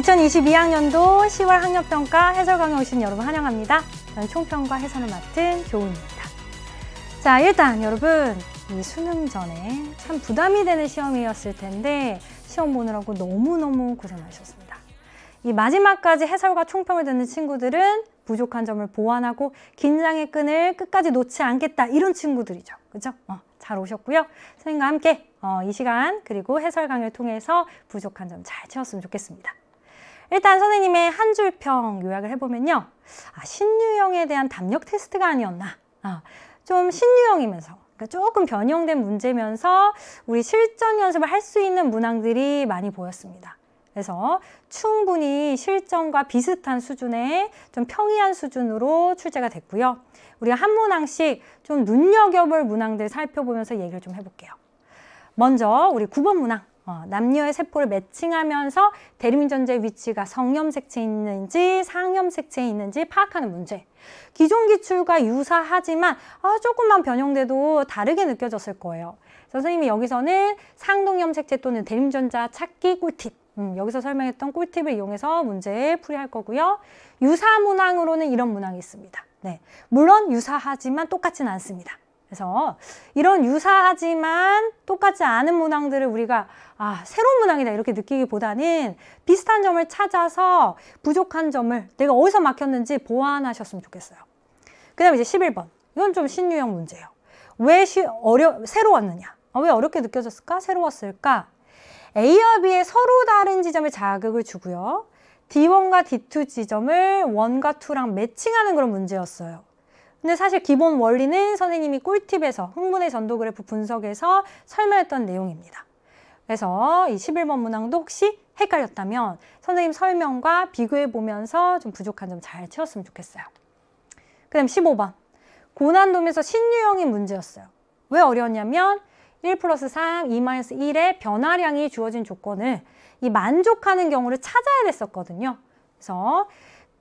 2022학년도 10월 학력평가 해설 강의 오신 여러분 환영합니다. 저는 총평과 해설을 맡은 조은입니다. 자, 일단 여러분 이 수능 전에 참 부담이 되는 시험이었을 텐데 시험 보느라고 너무너무 고생 하셨습니다. 이 마지막까지 해설과 총평을 듣는 친구들은 부족한 점을 보완하고 긴장의 끈을 끝까지 놓지 않겠다 이런 친구들이죠. 그죠? 어, 잘 오셨고요. 선생님과 함께 어, 이 시간 그리고 해설 강의를 통해서 부족한 점 잘 채웠으면 좋겠습니다. 일단 선생님의 한 줄 평 요약을 해보면요. 아, 신유형에 대한 담력 테스트가 아니었나. 아, 좀 신유형이면서 그러니까 조금 변형된 문제면서 우리 실전 연습을 할 수 있는 문항들이 많이 보였습니다. 그래서 충분히 실전과 비슷한 수준의 좀 평이한 수준으로 출제가 됐고요. 우리가 한 문항씩 좀 눈여겨볼 문항들 살펴보면서 얘기를 좀 해볼게요. 먼저 우리 9번 문항 어, 남녀의 세포를 매칭하면서 대리민전자의 위치가 성염색체에 있는지 상염색체에 있는지 파악하는 문제. 기존 기출과 유사하지만 아, 조금만 변형돼도 다르게 느껴졌을 거예요. 선생님이 여기서는 상동염색체 또는 대림전자 찾기 꿀팁 음, 여기서 설명했던 꿀팁을 이용해서 문제 풀이할 거고요. 유사 문항으로는 이런 문항이 있습니다. 네, 물론 유사하지만 똑같진 않습니다. 그래서 이런 유사하지만 똑같지 않은 문항들을 우리가 아, 새로운 문항이다 이렇게 느끼기보다는 비슷한 점을 찾아서 부족한 점을 내가 어디서 막혔는지 보완하셨으면 좋겠어요. 그 다음에 이제 11번. 이건 좀 신유형 문제예요. 왜 쉬, 어려, 새로웠느냐? 아, 왜 어렵게 느껴졌을까? 새로웠을까? A와 B의 서로 다른 지점에 자극을 주고요. D1과 D2 지점을 1과 2랑 매칭하는 그런 문제였어요. 근데 사실 기본 원리는 선생님이 꿀팁에서 흥분의 전도 그래프 분석에서 설명했던 내용입니다. 그래서 이 11번 문항도 혹시 헷갈렸다면 선생님 설명과 비교해 보면서 좀 부족한 점 잘 채웠으면 좋겠어요. 그 다음 15번. 고난도면서 신유형이 문제였어요. 왜 어려웠냐면 1 플러스 3, 2 마이너스 1의 변화량이 주어진 조건을 이 만족하는 경우를 찾아야 됐었거든요. 그래서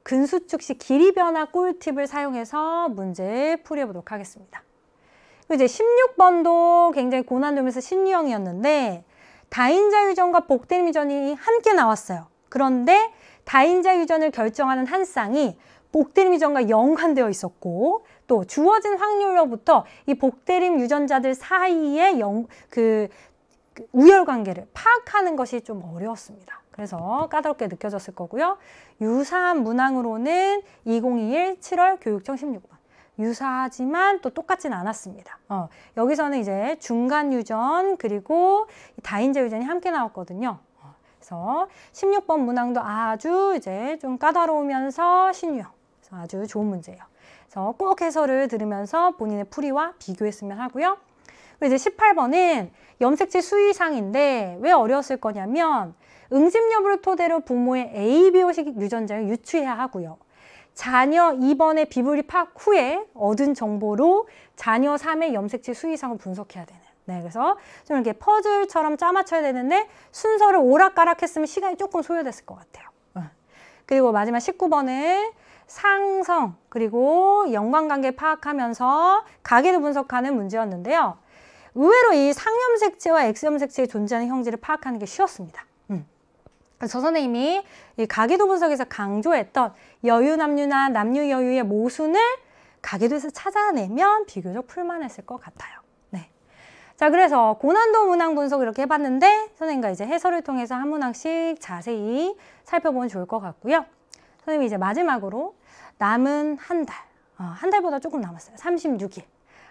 근수축 시 길이 변화 꿀팁을 사용해서 문제 풀이해보도록 하겠습니다. 이제 16번도 굉장히 고난도면서 신유형이었는데 다인자유전과 복대유전이 함께 나왔어요. 그런데 다인자유전을 결정하는 한 쌍이 복대림유전과 연관되어 있었고 또 주어진 확률로부터 이 복대림 유전자들 사이의 영, 그, 그 우열관계를 파악하는 것이 좀 어려웠습니다. 그래서 까다롭게 느껴졌을 거고요. 유사한 문항으로는 2021 7월 교육청 16번. 유사하지만 또 똑같진 않았습니다. 어, 여기서는 이제 중간 유전 그리고 다인제 유전이 함께 나왔거든요. 어, 그래서 16번 문항도 아주 이제 좀 까다로우면서 신유형. 그래서 아주 좋은 문제예요. 그래서 꼭 해설을 들으면서 본인의 풀이와 비교했으면 하고요. 그리고 이제 18번은 염색체 수의상인데 왜 어려웠을 거냐면 응집 여부를 토대로 부모의 ABO식 유전자를 유추해야 하고요. 자녀 2번의 비브리 파악 후에 얻은 정보로 자녀 3의 염색체 수위상을 분석해야 되는 네, 그래서 좀 이렇게 퍼즐처럼 짜맞춰야 되는데 순서를 오락가락 했으면 시간이 조금 소요됐을 것 같아요. 그리고 마지막 19번은 상성 그리고 연관관계 파악하면서 가계도 분석하는 문제였는데요. 의외로 이 상염색체와 X염색체의 존재하는 형질을 파악하는 게 쉬웠습니다. 저 선생님이 이 가계도 분석에서 강조했던 여유 남유나 남유 여유의 모순을 가계도에서 찾아내면 비교적 풀만했을 것 같아요. 네. 자, 그래서 고난도 문항 분석 이렇게 해봤는데 선생님과 이제 해설을 통해서 한 문항씩 자세히 살펴보면 좋을 것 같고요. 선생님이 이제 마지막으로 남은 한 달, 어, 한 달보다 조금 남았어요. 삼십육일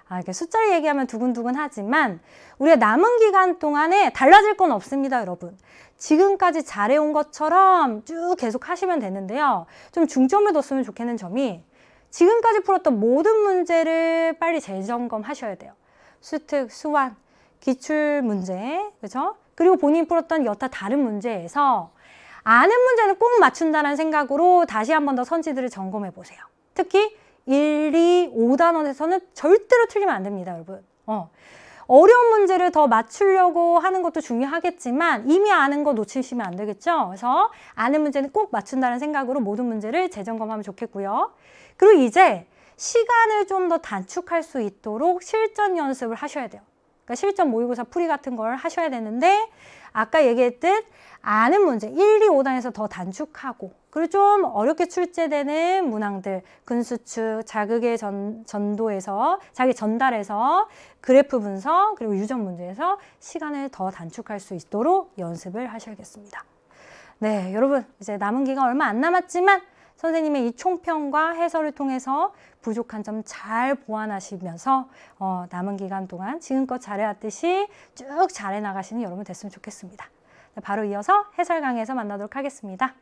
아, 이게 숫자를 얘기하면 두근두근 하지만 우리가 남은 기간 동안에 달라질 건 없습니다, 여러분. 지금까지 잘해온 것처럼 쭉 계속 하시면 되는데요. 좀 중점을 뒀으면 좋겠는 점이 지금까지 풀었던 모든 문제를 빨리 재점검하셔야 돼요. 수특, 수완, 기출 문제, 그죠? 그리고 본인이 풀었던 여타 다른 문제에서 아는 문제는 꼭 맞춘다는 생각으로 다시 한 번 더 선지들을 점검해 보세요. 특히 1, 2, 5단원에서는 절대로 틀리면 안 됩니다, 여러분. 어. 어려운 문제를 더 맞추려고 하는 것도 중요하겠지만 이미 아는 거 놓치시면 안 되겠죠. 그래서 아는 문제는 꼭 맞춘다는 생각으로 모든 문제를 재점검하면 좋겠고요. 그리고 이제 시간을 좀 더 단축할 수 있도록 실전 연습을 하셔야 돼요. 그러니까 실전 모의고사 풀이 같은 걸 하셔야 되는데 아까 얘기했듯 아는 문제 1, 2, 5단에서 더 단축하고 그리고 좀 어렵게 출제되는 문항들 근수축, 자극의 전, 전도에서 자기 전달에서 그래프 분석 그리고 유전 문제에서 시간을 더 단축할 수 있도록 연습을 하셔야겠습니다. 네, 여러분 이제 남은 기간 얼마 안 남았지만 선생님의 이 총평과 해설을 통해서 부족한 점 잘 보완하시면서 어, 남은 기간 동안 지금껏 잘해왔듯이 쭉 잘해나가시는 여러분 됐으면 좋겠습니다. 바로 이어서 해설 강의에서 만나도록 하겠습니다.